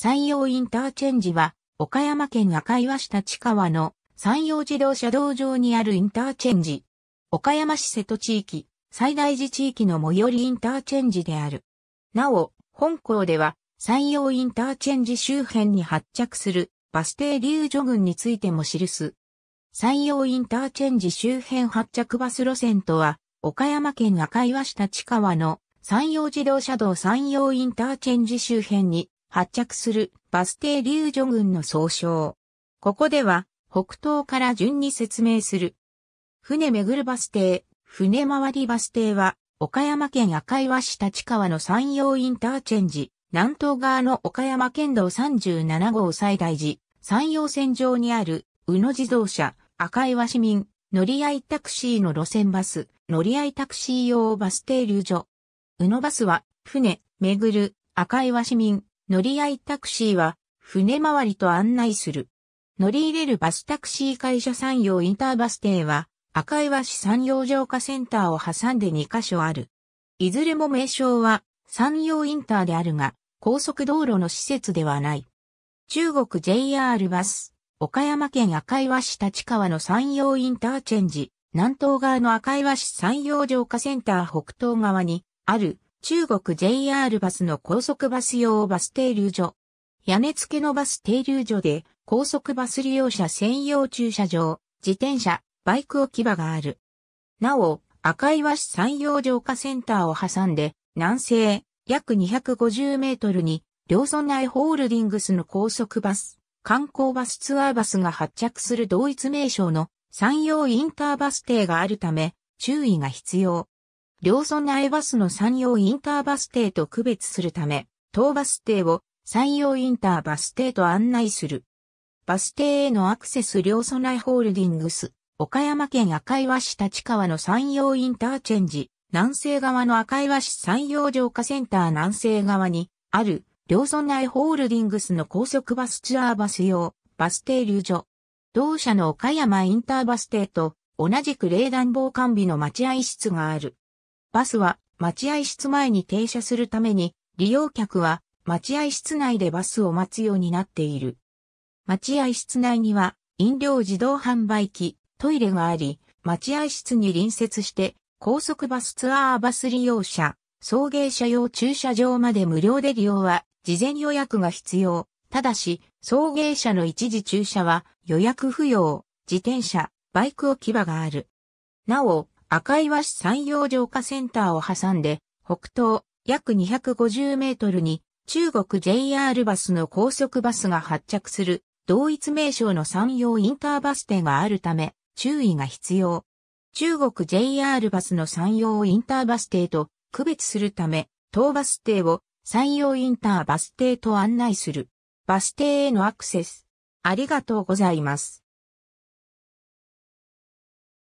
山陽インターチェンジは、岡山県赤岩下地川の山陽自動車道上にあるインターチェンジ。岡山市瀬戸地域、最大寺地域の最寄りインターチェンジである。なお、本校では、山陽インターチェンジ周辺に発着するバス停留女群についても記す。山陽インターチェンジ周辺発着バス路線とは、岡山県赤岩下地川の山陽自動車道山陽インターチェンジ周辺に発着するバス停留所軍の総称。ここでは北東から順に説明する。船巡るバス停、船回りバス停は岡山県赤岩市立川の山陽インターチェンジ、南東側の岡山県道37号最大寺、山陽線上にある宇野自動車、赤岩市民、乗り合いタクシーの路線バス、乗り合いタクシー用バス停留所。宇野バスは、船、巡る、赤岩市民、乗り合いタクシーは、船回りと案内する。乗り入れるバスタクシー会社山陽インターバス停は、赤岩市山陽浄化センターを挟んで2カ所ある。いずれも名称は、山陽インターであるが、高速道路の施設ではない。中国 JR バス、岡山県赤岩市立川の山陽インターチェンジ、南東側の赤岩市山陽浄化センター北東側に、ある中国 JR バスの高速バス用バス停留所。屋根付けのバス停留所で、高速バス利用者専用駐車場、自転車、バイク置き場がある。なお、赤岩市山陽城下センターを挟んで、南西、約250メートルに、両村内ホールディングスの高速バス、観光バスツアーバスが発着する同一名称の山陽インターバス停があるため、注意が必要。両村内バスの山陽インターバス停と区別するため、当バス停を山陽インターバス停と案内する。バス停へのアクセス両村内ホールディングス、岡山県赤岩市立川の山陽インターチェンジ、南西側の赤岩市山陽城下センター南西側にある両村内ホールディングスの高速バスツアーバス用バス停留所。同社の岡山インターバス停と同じく冷暖房完備の待合室がある。バスは待合室前に停車するために、利用客は待合室内でバスを待つようになっている。待合室内には飲料自動販売機、トイレがあり、待合室に隣接して高速バスツアーバス利用者、送迎車用駐車場まで無料で利用は事前予約が必要。ただし、送迎車の一時駐車は予約不要、自転車、バイク置き場がある。なお、赤岩市山陽城下センターを挟んで、北東約250メートルに中国 JR バスの高速バスが発着する同一名称の山陽インターバス停があるため注意が必要。中国 JR バスの山陽インターバス停と区別するため、当バス停を山陽インターバス停と案内する。バス停へのアクセス。ありがとうございます。